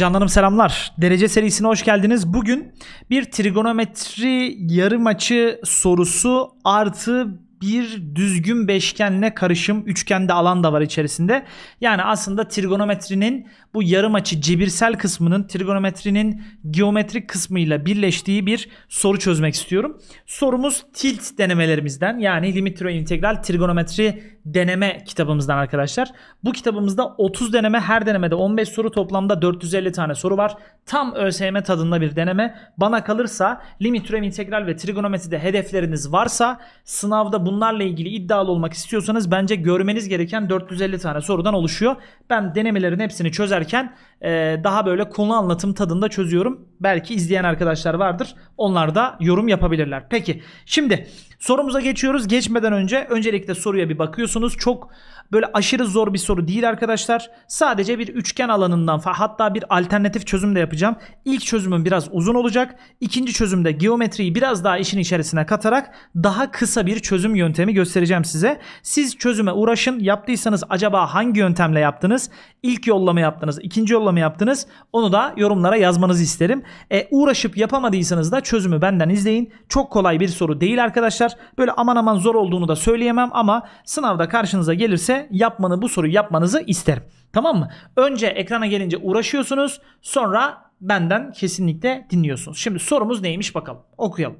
Canlarım selamlar. Derece serisine hoş geldiniz. Bugün bir trigonometri yarım açı sorusu artı bir düzgün beşgenle karışım üçgende alan da var içerisinde. Yani aslında trigonometrinin bu yarım açı cebirsel kısmının trigonometrinin geometrik kısmıyla birleştiği bir soru çözmek istiyorum. Sorumuz tilt denemelerimizden yani limit türev integral trigonometri deneme kitabımızdan arkadaşlar. Bu kitabımızda 30 deneme her denemede 15 soru toplamda 450 tane soru var. Tam ÖSYM tadında bir deneme. Bana kalırsa limit türev integral ve trigonometride hedefleriniz varsa sınavda bunlarla ilgili iddialı olmak istiyorsanız bence görmeniz gereken 450 tane sorudan oluşuyor. Ben denemelerin hepsini çözer çözerken e, daha böyle konu anlatım tadında çözüyorum. Belki izleyen arkadaşlar vardır. Onlar da yorum yapabilirler. Peki şimdi sorumuza geçiyoruz. Geçmeden önce öncelikle soruya bir bakıyorsunuz. Çok Böyle aşırı zor bir soru değil arkadaşlar. Sadece bir üçgen alanından hatta bir alternatif çözüm de yapacağım. İlk çözümüm biraz uzun olacak. İkinci çözümde geometriyi biraz daha işin içerisine katarak daha kısa bir çözüm yöntemi göstereceğim size. Siz çözüme uğraşın. Yaptıysanız acaba hangi yöntemle yaptınız? İlk yollama yaptınız, ikinci yollama yaptınız. Onu da yorumlara yazmanızı isterim. E, uğraşıp yapamadıysanız da çözümü benden izleyin. Çok kolay bir soru değil arkadaşlar. Böyle aman aman zor olduğunu da söyleyemem ama sınavda karşınıza gelirse yapmanı bu soruyu yapmanızı isterim. Tamam mı? Önce ekrana gelince uğraşıyorsunuz. Sonra benden kesinlikle dinliyorsunuz. Şimdi sorumuz neymiş bakalım. Okuyalım.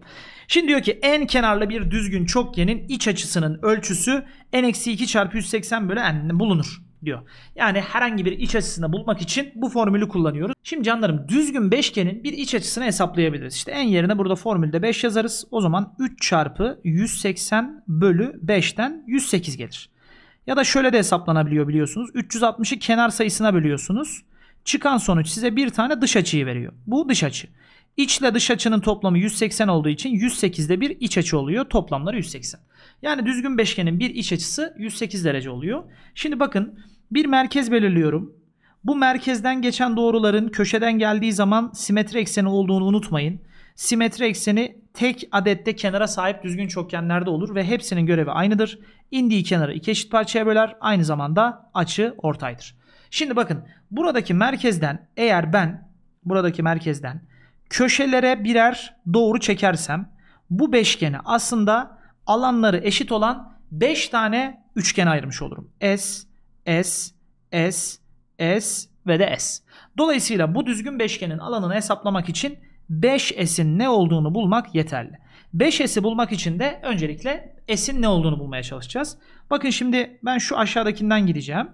Şimdi diyor ki en kenarlı bir düzgün çokgenin iç açısının ölçüsü n-2 çarpı 180 bölü n bulunur diyor. Yani herhangi bir iç açısını bulmak için bu formülü kullanıyoruz. Şimdi canlarım düzgün beşgenin bir iç açısını hesaplayabiliriz. İşte en yerine burada formülde 5 yazarız. O zaman 3 çarpı 180 bölü 5'ten 108 gelir. Ya da şöyle de hesaplanabiliyor biliyorsunuz. 360'ı kenar sayısına bölüyorsunuz. Çıkan sonuç size bir tane dış açıyı veriyor. Bu dış açı. İç ile dış açının toplamı 180 olduğu için 108'de bir iç açı oluyor. Toplamları 180. Yani düzgün beşgenin bir iç açısı 108 derece oluyor. Şimdi bakın bir merkez belirliyorum. Bu merkezden geçen doğruların köşeden geldiği zaman simetri ekseni olduğunu unutmayın. Simetri ekseni tek adette kenara sahip düzgün çokgenlerde olur ve hepsinin görevi aynıdır. İndiği kenarı iki eşit parçaya böler. Aynı zamanda açı ortaydır. Şimdi bakın buradaki merkezden eğer ben buradaki merkezden köşelere birer doğru çekersem bu beşgeni aslında alanları eşit olan 5 tane üçgen ayırmış olurum. S, S, S, S ve de S. Dolayısıyla bu düzgün beşgenin alanını hesaplamak için 5S'in ne olduğunu bulmak yeterli. 5S'i bulmak için de öncelikle S'in ne olduğunu bulmaya çalışacağız. Bakın şimdi ben şu aşağıdakinden gideceğim.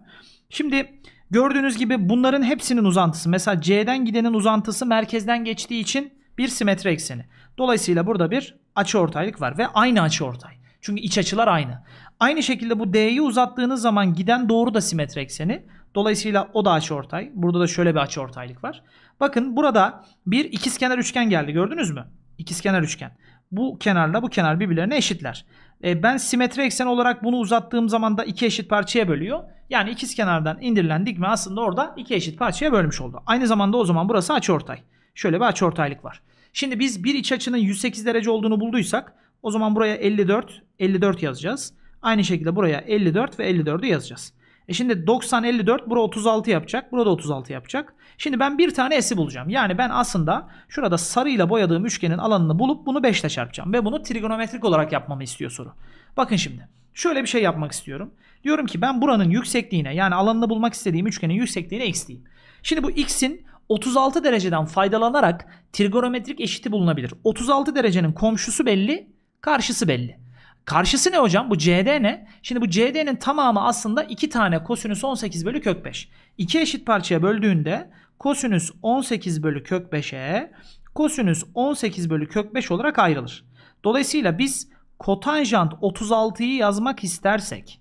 Şimdi gördüğünüz gibi bunların hepsinin uzantısı. Mesela C'den gidenin uzantısı merkezden geçtiği için bir simetri ekseni. Dolayısıyla burada bir açı ortaylık var ve aynı açı ortay. Çünkü iç açılar aynı. Aynı şekilde bu D'yi uzattığınız zaman giden doğru da simetri ekseni. Dolayısıyla o da açıortay. Burada da şöyle bir açıortaylık var. Bakın burada bir ikizkenar üçgen geldi gördünüz mü? İkizkenar üçgen. Bu kenarla bu kenar birbirlerine eşitler. E, ben simetri eksen olarak bunu uzattığım zaman da iki eşit parçaya bölüyor. Yani ikizkenardan indirilen dikme aslında orada iki eşit parçaya bölmüş oldu. Aynı zamanda o zaman burası açıortay. Şöyle bir açıortaylık var. Şimdi biz bir iç açının 108 derece olduğunu bulduysak o zaman buraya 54, 54 yazacağız. Aynı şekilde buraya 54 ve 54'ü yazacağız. E şimdi 90, 54 bura 36 yapacak. Burada 36 yapacak. Şimdi ben bir tane si bulacağım. Yani ben aslında şurada sarıyla boyadığım üçgenin alanını bulup bunu 5 ile çarpacağım. Ve bunu trigonometrik olarak yapmamı istiyor soru. Bakın şimdi. Şöyle bir şey yapmak istiyorum. Diyorum ki ben buranın yüksekliğine yani alanını bulmak istediğim üçgenin yüksekliğine x diyeyim. Şimdi bu x'in 36 dereceden faydalanarak trigonometrik eşiti bulunabilir. 36 derecenin komşusu belli, karşısı belli. Karşısı ne hocam? Bu CD ne? Şimdi bu CD'nin tamamı aslında 2 tane kosinüs 18 bölü kök 5. 2 eşit parçaya böldüğünde kosinüs 18 bölü kök 5'e kosinüs 18 bölü kök 5 olarak ayrılır. Dolayısıyla biz kotanjant 36'yı yazmak istersek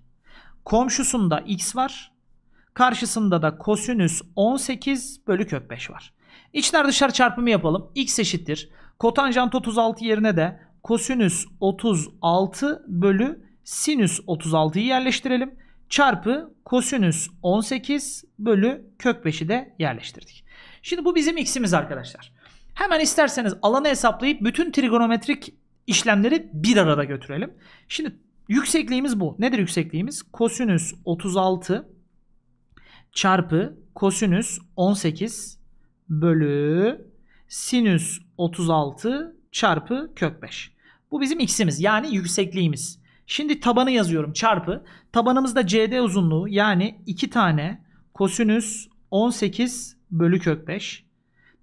komşusunda x var. Karşısında da kosinüs 18 bölü kök 5 var. İçler dışarı çarpımı yapalım. x eşittir. Kotanjant 36 yerine de kosinüs 36 bölü sinüs 36'yı yerleştirelim. Çarpı kosinüs 18 bölü kök 5'i de yerleştirdik. Şimdi bu bizim x'imiz arkadaşlar. Hemen isterseniz alanı hesaplayıp bütün trigonometrik işlemleri bir arada götürelim. Şimdi yüksekliğimiz bu. Nedir yüksekliğimiz? Kosinüs 36 çarpı kosinüs 18 bölü sinüs 36 çarpı kök 5. Bu bizim x'imiz yani yüksekliğimiz. Şimdi tabanı yazıyorum çarpı. Tabanımızda cd uzunluğu yani 2 tane kosinüs 18 bölü kök 5.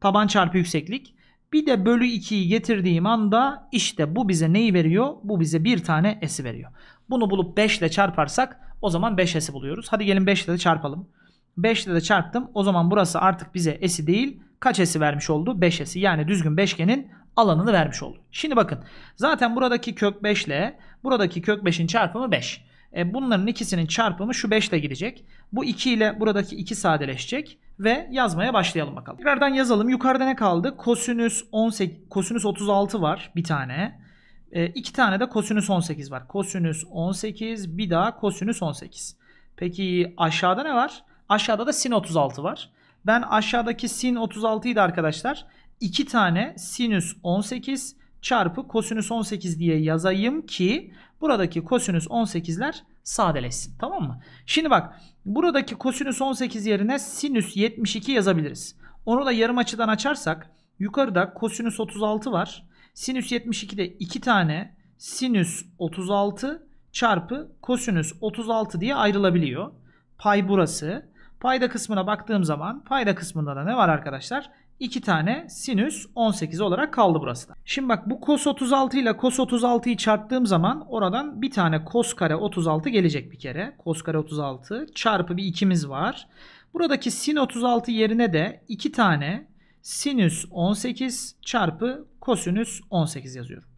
Taban çarpı yükseklik. Bir de bölü 2'yi getirdiğim anda işte bu bize neyi veriyor? Bu bize bir tane s'i veriyor. Bunu bulup 5 ile çarparsak o zaman 5s'i buluyoruz. Hadi gelin 5 ile de çarpalım. 5 ile de çarptım. O zaman burası artık bize s'i değil kaç s'i vermiş oldu? 5s'i yani düzgün beşgenin alanını vermiş oldu. Şimdi bakın zaten buradaki kök 5 ile buradaki kök 5'in çarpımı 5. E, bunların ikisinin çarpımı şu 5 ile gidecek. Bu 2 ile buradaki 2 sadeleşecek ve yazmaya başlayalım bakalım. Tekrardan yazalım. Yukarıda ne kaldı? Kosinüs 18 kosinüs 36 var bir tane. E, iki tane de kosinüs 18 var. Kosinüs 18 bir daha kosinüs 18. Peki aşağıda ne var? Aşağıda da sin 36 var. Ben aşağıdaki sin 36'yı da arkadaşlar 2 tane sinüs 18 çarpı kosinüs 18 diye yazayım ki buradaki kosinüs 18'ler sadeleşsin. Tamam mı? Şimdi bak buradaki kosinüs 18 yerine sinüs 72 yazabiliriz. Onu da yarım açıdan açarsak yukarıda kosinüs 36 var. Sinüs 72'de 2 tane sinüs 36 çarpı kosinüs 36 diye ayrılabiliyor. Pay burası. Payda kısmına baktığım zaman payda kısmında da ne var arkadaşlar? 2 tane sinüs 18 olarak kaldı burası da. Şimdi bak bu cos 36 ile cos 36'yı çarptığım zaman oradan bir tane cos kare 36 gelecek bir kere. Cos kare 36 çarpı bir 2'miz var. Buradaki sin 36 yerine de 2 tane sinüs 18 çarpı kosinüs 18 yazıyorum.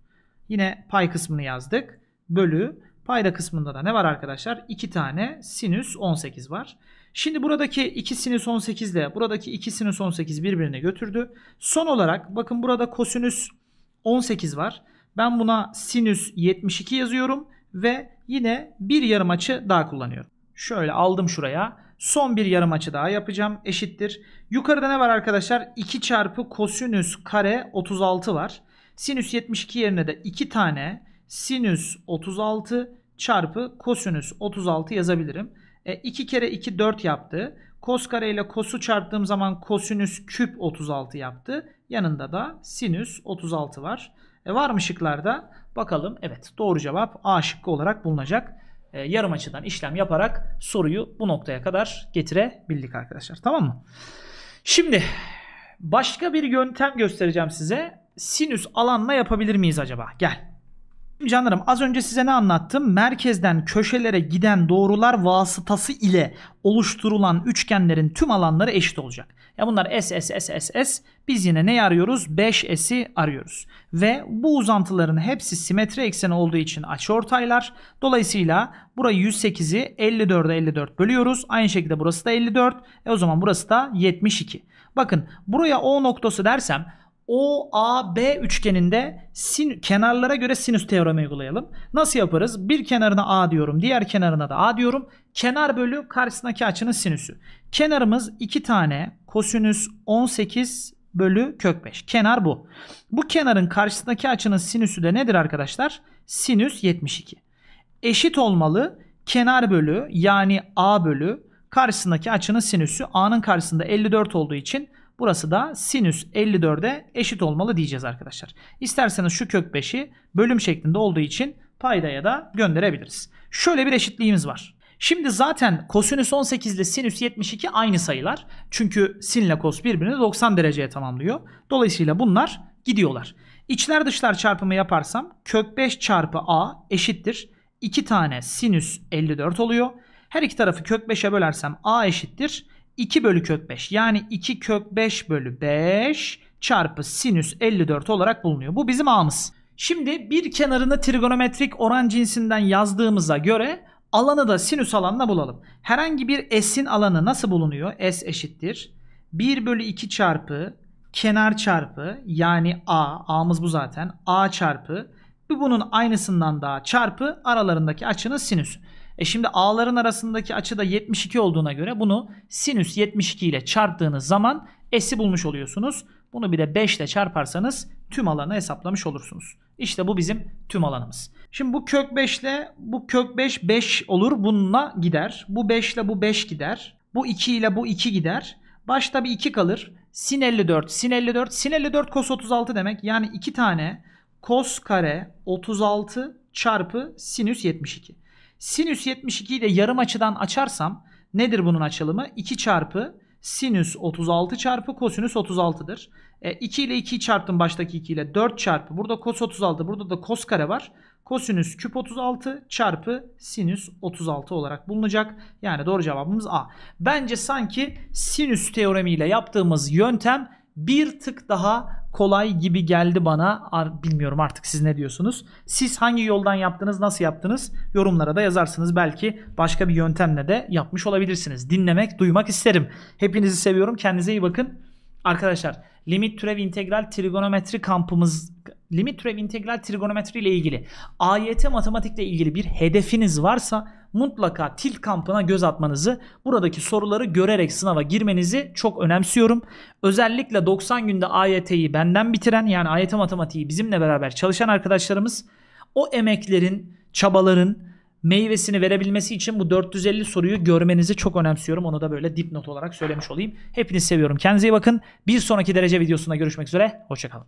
Yine pay kısmını yazdık. Bölü payda kısmında da ne var arkadaşlar? 2 tane sinüs 18 var. Şimdi buradaki ikisini son 18 ile buradaki ikisini son 18 birbirine götürdü. Son olarak bakın burada kosinüs 18 var. Ben buna sinüs 72 yazıyorum ve yine bir yarım açı daha kullanıyorum. Şöyle aldım şuraya. Son bir yarım açı daha yapacağım. Eşittir. Yukarıda ne var arkadaşlar? 2 çarpı kosinüs kare 36 var. Sinüs 72 yerine de 2 tane sinüs 36 çarpı kosinüs 36 yazabilirim. E, 2 kere 2 4 yaptı. Kos kare ile kosu çarptığım zaman kosinüs küp 36 yaptı. Yanında da sinüs 36 var. E, var mı şıklarda? Bakalım. Evet doğru cevap A şıkkı olarak bulunacak. E, yarım açıdan işlem yaparak soruyu bu noktaya kadar getirebildik arkadaşlar. Tamam mı? Şimdi başka bir yöntem göstereceğim size. Sinüs alanla yapabilir miyiz acaba? Gel canlarım az önce size ne anlattım? Merkezden köşelere giden doğrular vasıtası ile oluşturulan üçgenlerin tüm alanları eşit olacak. Ya bunlar S, S, S, S, S. Biz yine ne arıyoruz? 5S'i arıyoruz. Ve bu uzantıların hepsi simetri ekseni olduğu için açıortaylar. Dolayısıyla burayı 108'i 54'e 54 bölüyoruz. Aynı şekilde burası da 54. E o zaman burası da 72. Bakın buraya O noktası dersem OAB üçgeninde sin kenarlara göre sinüs teoremi uygulayalım. Nasıl yaparız? Bir kenarına A diyorum, diğer kenarına da A diyorum. Kenar bölü karşısındaki açının sinüsü. Kenarımız 2 tane kosinüs 18 bölü kök 5. Kenar bu. Bu kenarın karşısındaki açının sinüsü de nedir arkadaşlar? Sinüs 72. Eşit olmalı kenar bölü yani A bölü karşısındaki açının sinüsü. A'nın karşısında 54 olduğu için Burası da sinüs 54'e eşit olmalı diyeceğiz arkadaşlar. İsterseniz şu kök 5'i bölüm şeklinde olduğu için paydaya da gönderebiliriz. Şöyle bir eşitliğimiz var. Şimdi zaten kosinüs 18 ile sinüs 72 aynı sayılar. Çünkü sin ile kos birbirini 90 dereceye tamamlıyor. Dolayısıyla bunlar gidiyorlar. İçler dışlar çarpımı yaparsam kök 5 çarpı a eşittir. 2 tane sinüs 54 oluyor. Her iki tarafı kök 5'e bölersem a eşittir. 2 bölü kök 5 yani 2 kök 5 bölü 5 çarpı sinüs 54 olarak bulunuyor. Bu bizim a'mız. Şimdi bir kenarını trigonometrik oran cinsinden yazdığımıza göre alanı da sinüs alanına bulalım. Herhangi bir s'in alanı nasıl bulunuyor? S eşittir. 1 bölü 2 çarpı kenar çarpı yani a, a'mız bu zaten, a çarpı ve bunun aynısından daha çarpı aralarındaki açının sinüsü. E şimdi ağların arasındaki açı da 72 olduğuna göre bunu sinüs 72 ile çarptığınız zaman S'i bulmuş oluyorsunuz. Bunu bir de 5 ile çarparsanız tüm alanı hesaplamış olursunuz. İşte bu bizim tüm alanımız. Şimdi bu kök 5 ile bu kök 5 5 olur. Bununla gider. Bu 5 ile bu 5 gider. Bu 2 ile bu 2 gider. Başta bir 2 kalır. Sin 54, sin 54, sin 54 cos 36 demek. Yani 2 tane cos kare 36 çarpı sinüs 72. Sinüs 72 ile yarım açıdan açarsam nedir bunun açılımı? 2 çarpı sinüs 36 çarpı kosinüs 36'dır. E, 2 ile 2'yi çarptım baştaki 2 ile 4 çarpı. Burada kos 36 burada da kos kare var. Kosinüs küp 36 çarpı sinüs 36 olarak bulunacak. Yani doğru cevabımız A. Bence sanki sinüs teoremiyle yaptığımız yöntem bir tık daha kolay gibi geldi bana. Bilmiyorum artık siz ne diyorsunuz. Siz hangi yoldan yaptınız, nasıl yaptınız? Yorumlara da yazarsınız. Belki başka bir yöntemle de yapmış olabilirsiniz. Dinlemek, duymak isterim. Hepinizi seviyorum. Kendinize iyi bakın. Arkadaşlar limit türev integral trigonometri kampımız limit türev integral trigonometri ile ilgili AYT matematikle ilgili bir hedefiniz varsa mutlaka tilt kampına göz atmanızı, buradaki soruları görerek sınava girmenizi çok önemsiyorum. Özellikle 90 günde AYT'yi benden bitiren yani AYT matematiği bizimle beraber çalışan arkadaşlarımız o emeklerin, çabaların meyvesini verebilmesi için bu 450 soruyu görmenizi çok önemsiyorum. Onu da böyle dipnot olarak söylemiş olayım. Hepinizi seviyorum. Kendinize iyi bakın. Bir sonraki derece videosunda görüşmek üzere. Hoşçakalın.